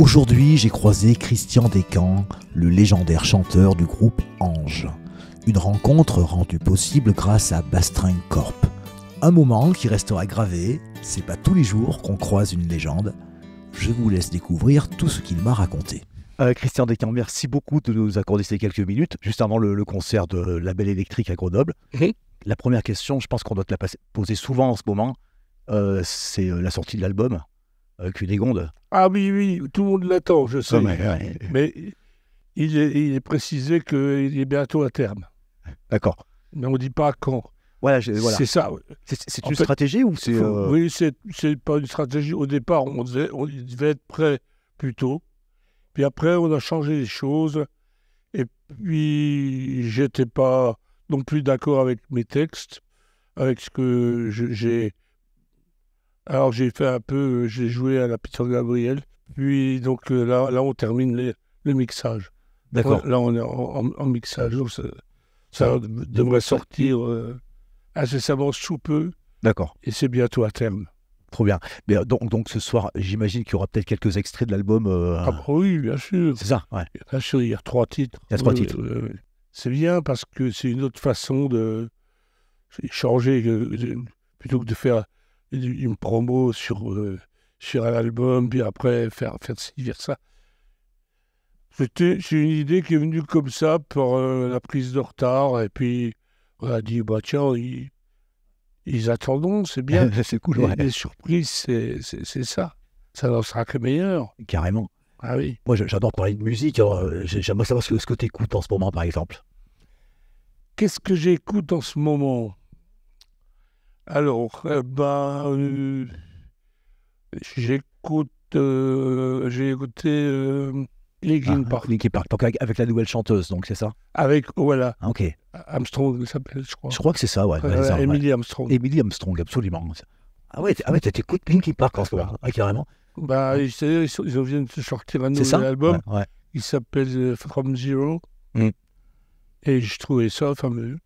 Aujourd'hui, j'ai croisé Christian Descamps, le légendaire chanteur du groupe Ange. Une rencontre rendue possible grâce à Bastring Corp. Un moment qui restera gravé, c'est pas tous les jours qu'on croise une légende. Je vous laisse découvrir tout ce qu'il m'a raconté. Euh, Christian Descamps, merci beaucoup de nous accorder ces quelques minutes, juste avant le, concert de La Belle Électrique à Grenoble. La première question, je pense qu'on doit te la poser souvent en ce moment, euh, c'est euh, la sortie de l'album. Cunégonde. Ah oui, oui, tout le monde l'attend, je sais. Ah, mais, il, est, il, est, précisé qu'il est bientôt à terme. D'accord. Mais on ne dit pas quand. Voilà, C'est ça. C'est une stratégie ou c'est. Euh, oui, c'est pas une stratégie. Au départ, on, disait on devait être prêt plus tôt. Puis après, on a changé les choses. Et puis, j'étais pas non plus d'accord avec mes textes, avec ce que j'ai alors j'ai fait un peu, j'ai joué à la pétrole Gabriel. Puis donc euh, là, là on termine le mixage. D'accord. Là on est en, mixage, donc ça, devrait sortir assez euh, incessamment sous peu. D'accord. Et c'est bientôt à terme. Trop bien. Mais euh, donc, donc ce soir, j'imagine qu'il y aura peut-être quelques extraits de l'album. Ah, bah oui, bien sûr. C'est ça, Bien sûr, il y a trois titres. Il y a trois titres. c'est bien parce que c'est une autre façon de changer. Plutôt que de faire une promo sur, euh, sur un album, puis après faire, faire ça. J'ai c'est une idée qui est venue comme ça par euh, la prise de retard. Et puis, on a dit, bah, tiens, ils, ils attendront, c'est bien. c'est cool, ouais. Les surprises, c'est, ça. Ça n'en sera que meilleur. Carrément. Ah oui. Moi, j'adore parler de musique. Euh, j'aimerais savoir ce que tu écoutes en ce moment, par exemple. Qu'est-ce que j'écoute en ce moment alors, eh ben, euh, j'écoute, euh, j'ai écouté euh, Linkin ah, Park. Linkin Park, avec, la nouvelle chanteuse, donc c'est ça Avec, voilà. Ah, ok. Armstrong s'appelle, je crois. Je crois que c'est ça, ouais. Emily Armstrong. Emily Armstrong, absolument. Ah ouais, ah ouais t'écoutes Linkin Park en ce moment, ah, carrément bah, ils, viennent de sortir un nouvel album. Ouais, Il s'appelle From Zero. Mm. Et je trouvais ça fameux.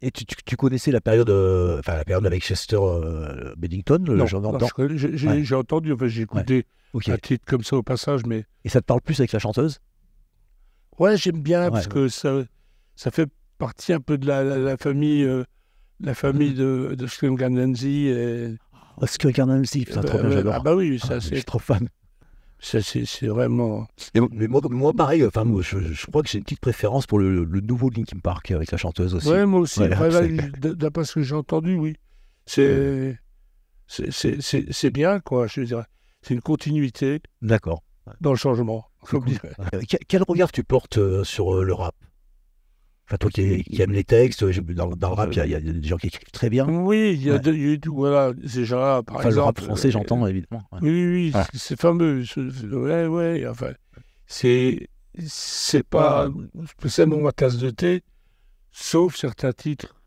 Et tu, tu, connaissais la période, euh, enfin la période avec Chester euh, Bennington Non, j'ai entendu, j'ai écouté un titre comme ça au passage, mais. Et ça te parle plus avec la chanteuse Ouais, j'aime bien parce que ça, ça fait partie un peu de la, famille, euh, la famille de, de Scream Et... Ah, trop bah, bien, bah, j'adore. Ah bah oui, ça ah, c'est. trop fan. C'est vraiment. mais moi, moi, pareil, enfin, je, crois que c'est une petite préférence pour le, nouveau Linkin Park avec la chanteuse aussi. Oui, moi aussi. D'après ce que j'ai entendu, oui. C'est c'est bien, quoi. Je veux dire, c'est une continuité. D'accord. Dans le changement. Euh, quel regard tu portes euh, sur euh, le rap Enfin, toi qui, aimes les textes, euh, dans, le rap, il y, a des gens qui écrivent très bien. Oui, il y a, des voilà, gens enfin, Le rap français, euh, j'entends, évidemment. Oui, oui, c'est fameux. Oui, oui, enfin, c'est, c'est pas c'est mon tasse de thé, sauf certains titres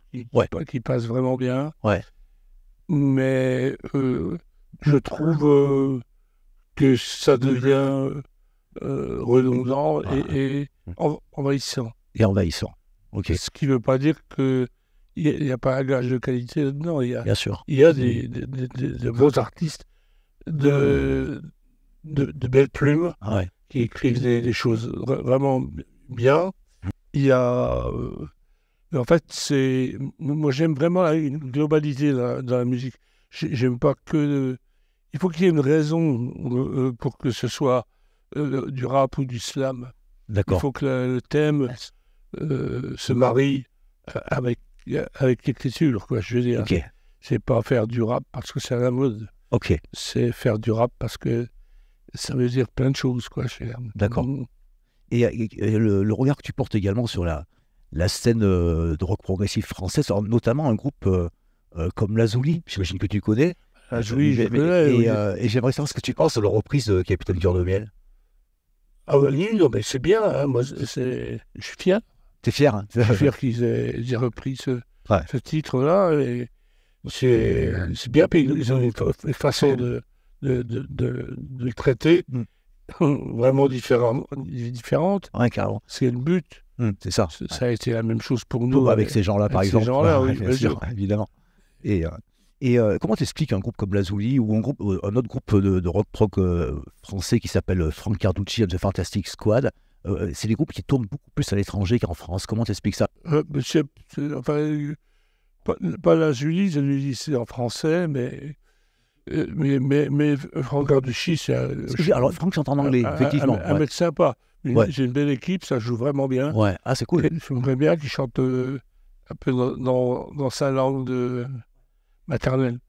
qui, passent vraiment bien. Ouais. Mais euh, je trouve que ça devient redondant et, et envahissant et envahissant. Ce qui ne veut pas dire qu'il n'y a, pas un gage de qualité dedans. Il y a, Bien sûr. Il y a des, des, beaux artistes de, de, belles plumes ah qui écrivent des, choses vraiment bien. Il y a. Euh, en fait, c'est. Moi, j'aime vraiment la une globalité dans, la musique. J'aime pas que. Il faut qu'il y ait une raison euh, euh, pour que ce soit du rap ou du slam. D'accord. Il faut que le thème euh, se marie avec, euh, avec l'écriture, quoi, je veux dire. C'est pas faire du rap parce que c'est la mode. Ok. C'est faire du rap parce que ça veut dire plein de choses, quoi. D'accord. Mm. Et, euh, le, regard que tu portes également sur la, la scène de rock progressif français notamment un groupe comme la Zouli j'imagine que tu connais. la Zouli et, et j'aimerais savoir ce que tu penses de la reprise de Capitaine Cœur de Miel. Ah oui, bah, non, mais c'est bien. Hein, moi, je suis fier. T'es fier, hein. fier qu'ils aient, repris ce, ce titre-là. Et c'est, c'est bien, payé. ils ont une, façon de, de, le traiter hmm. vraiment différente. différente. C'est le but. Hmm, c'est ça. Ça a été la même chose pour nous. avec euh, ces gens-là, par exemple. Ces gens-là, oui, sûr, évidemment. Et, euh, et euh, comment t'expliques un groupe comme Lazuli ou un, groupe, un autre groupe de, rock rock français qui s'appelle Frank Carducci and the Fantastic Squad euh, euh, c'est des groupes qui tournent beaucoup plus à l'étranger qu'en France. Comment tu expliques ça euh, enfin, pas, la c'est en français, mais. Mais, mais, mais Franck Arducci, c'est un. Alors, Franck chante en anglais, effectivement. Un, mec sympa. J'ai une belle équipe, ça joue vraiment bien. Ouais, ah, c'est cool. J'aimerais bien qu'il chante un peu dans, sa langue maternelle.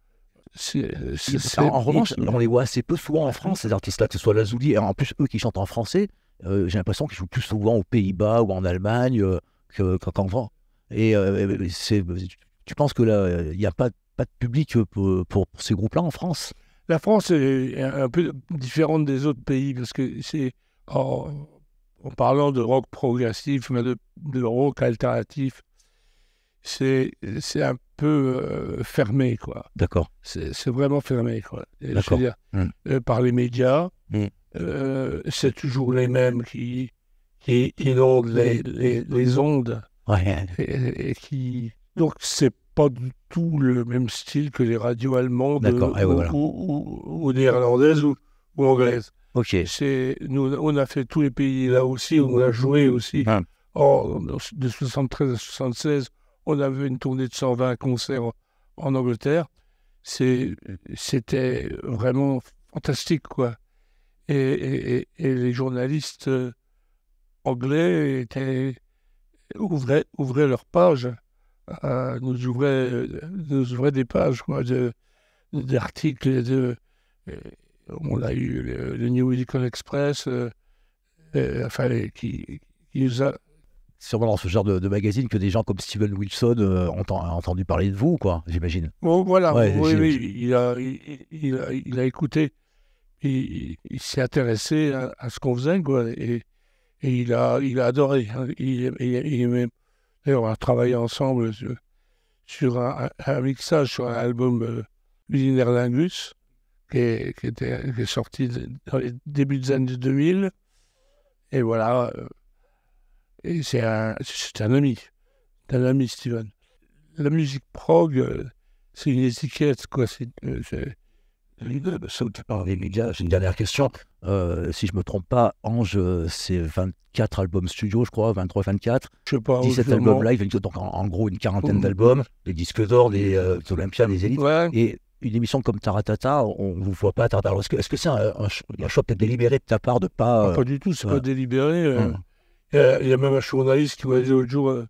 en, revanche, on les voit assez peu souvent en France, ces artistes-là, que ce soit Lazuli, et en plus eux qui chantent en français, euh, j'ai l'impression qu'ils jouent plus souvent aux Pays-Bas ou en Allemagne euh, qu'en France. Et euh, tu penses que il n'y a pas, pas de public pour, ces groupes-là en France La France est un peu différente des autres pays parce que c'est en, parlant de rock progressif, mais de, rock alternatif, c'est un peu fermé, quoi. D'accord. C'est vraiment fermé, quoi. Mmh. par les médias, mmh. Euh, c'est toujours les mêmes qui, qui inondent les, les, ondes. Ouais. Et, qui... Donc, c'est pas du tout le même style que les radios allemandes ah, ou, ou, néerlandaises ou, anglaises. C'est, nous, on a fait tous les pays là aussi, on a joué aussi. Ah. de 73 à 76, on avait une tournée de 120 concerts en, en Angleterre. C'est, c'était vraiment fantastique, quoi et, les journalistes euh, anglais étaient, ouvraient, ouvraient leurs pages, euh, nous, ouvraient, euh, nous, ouvraient, des pages quoi, d'articles. De, on a eu le, New Economic Express, enfin, qui, qui nous a dans ce genre de, magazine que des gens comme Steven Wilson ont, entendu parler de vous, quoi, j'imagine. Bon, voilà, oui, il, a, il a, écouté il, s'est intéressé à, ce qu'on faisait, quoi, et, il, a, il a adoré. Hein. Il, on a travaillé ensemble sur, un, mixage, sur un album euh, qui, était, est sorti dans les débuts des années 2000. Et voilà, euh, et c'est un, un ami, c'est un ami, Steven. La musique prog, euh, c'est une étiquette, quoi. C'est, euh, les médias, j'ai une dernière question. Euh, si je me trompe pas, Ange, euh, c'est 24 albums studio, je crois, 23-24. Je sais pas. 17 albums live, donc en, gros une quarantaine d'albums, des disques d'or, des euh, Olympiens, élites. Et une émission comme Taratata, on ne vous voit pas tard Est-ce que c'est un, choix peut-être délibéré de ta part de pas. Ah, pas du tout, c'est pas délibéré. Hmm. Il, y a, même un journaliste qui m'a dit l'autre jour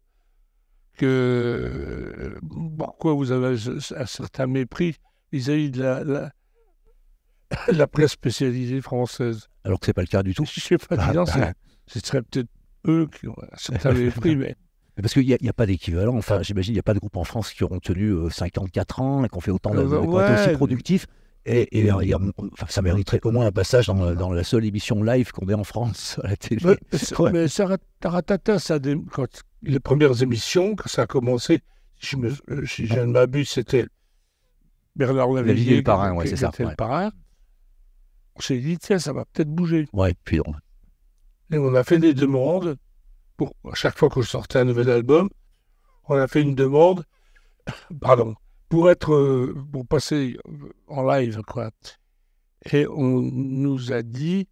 que pourquoi vous avez un certain mépris vis-à-vis de la la presse spécialisée française. Alors que ce n'est pas le cas du tout. Je ne sais pas, ah, bah. ce serait peut-être eux qui ont prix, mais parce qu'il n'y a, pas d'équivalent. Enfin, j'imagine qu'il n'y a pas de groupe en France qui auront tenu 54 euh, ans et qu'on fait autant de, euh, aussi productifs. Et, ça mériterait au moins un passage dans, la seule émission live qu'on ait en France à la télé. Mais, Taratata, les premières émissions, quand ça a commencé, je si je ne m'abuse, c'était Bernard Lavillier, le parrain, ouais, c'est ça. Le parrain on s'est dit, tiens, ça va peut-être bouger. Ouais, puis on... Et on a fait des demandes. Pour, à chaque fois que je sortais un nouvel album, on a fait une demande, pardon, pour être, euh, pour passer en live, quoi. Et on nous a dit,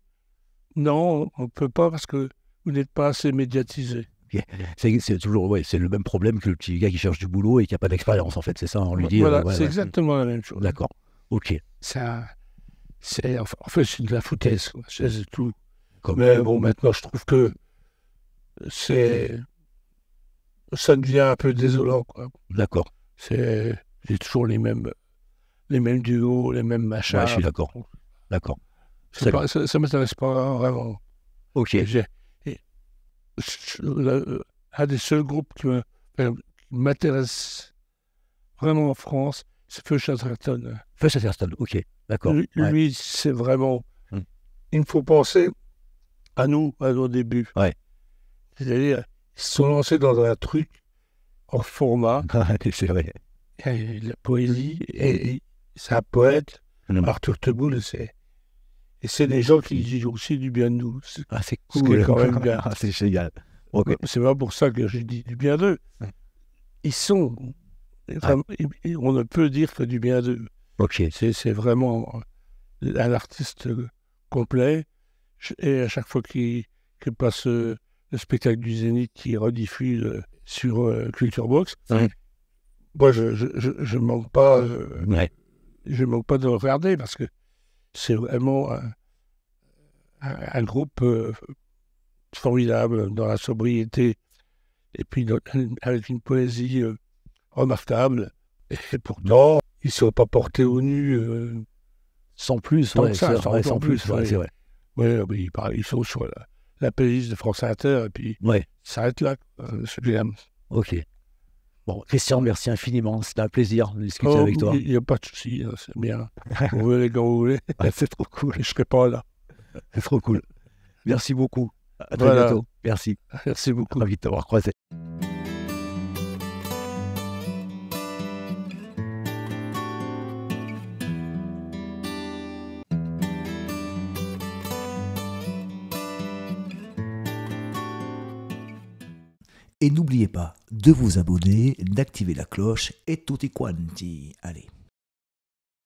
non, on ne peut pas parce que vous n'êtes pas assez médiatisé. C'est toujours ouais, c'est le même problème que le petit gars qui cherche du boulot et qui n'a pas d'expérience, en fait, c'est ça, on lui dit. Euh, voilà, c'est exactement la même chose. D'accord, ok. Ça, c'est en fait, c'est de la foutaise, c'est tout. Mais bon, maintenant, je trouve que c'est. Ça devient un peu désolant, quoi. D'accord. C'est j'ai toujours les mêmes, les mêmes duos, les mêmes machins. je suis d'accord. D'accord. ça ne m'intéresse pas hein, vraiment. Ok. J'ai, un des seuls groupes qui m'intéresse vraiment en France, Feu Chatterton. Feu Chatterton, ok, d'accord. Lui, c'est vraiment. Hmm. Il faut penser à nous, à nos débuts. C'est-à-dire, ils se sont lancés dans un truc hors format. c'est vrai. la poésie, et, c'est un poète, hmm. Arthur Teboul, c'est. Et c'est des gens qui disent aussi du bien de nous. C'est ah, c'est cool, quand même bien. Ah, c'est génial. C'est vraiment pour ça que j'ai dit du bien d'eux. Ils sont ah. On ne peut dire que du bien d'eux. C'est vraiment euh, un artiste euh, complet. Et à chaque fois qu'il passe euh, le spectacle du Zénith qui rediffuse sur culturebox Culture Box, moi, je ne manque pas, je manque pas de regarder parce que c'est vraiment un, groupe formidable dans la sobriété et puis avec une poésie Remarquable. Non, ils ne sont pas portés au nu. Euh, sans plus, ouais, ça, sans, sans plus, c'est vrai. Euh, oui, mais ils, sont sur la, la de France Inter, et puis ouais. ça être là, euh, Ok. Bon, Christian, merci infiniment. C'était un plaisir de discuter oh, avec toi. Il n'y a pas de souci, hein, c'est bien. vous voulez quand vous voulez. c'est trop cool. Je ne serai pas là. C'est trop cool. Merci beaucoup. À très bientôt. Merci. Merci beaucoup. Ravi de t'avoir croisé. n'oubliez pas de vous abonner, d'activer la cloche et tutti quanti. Allez.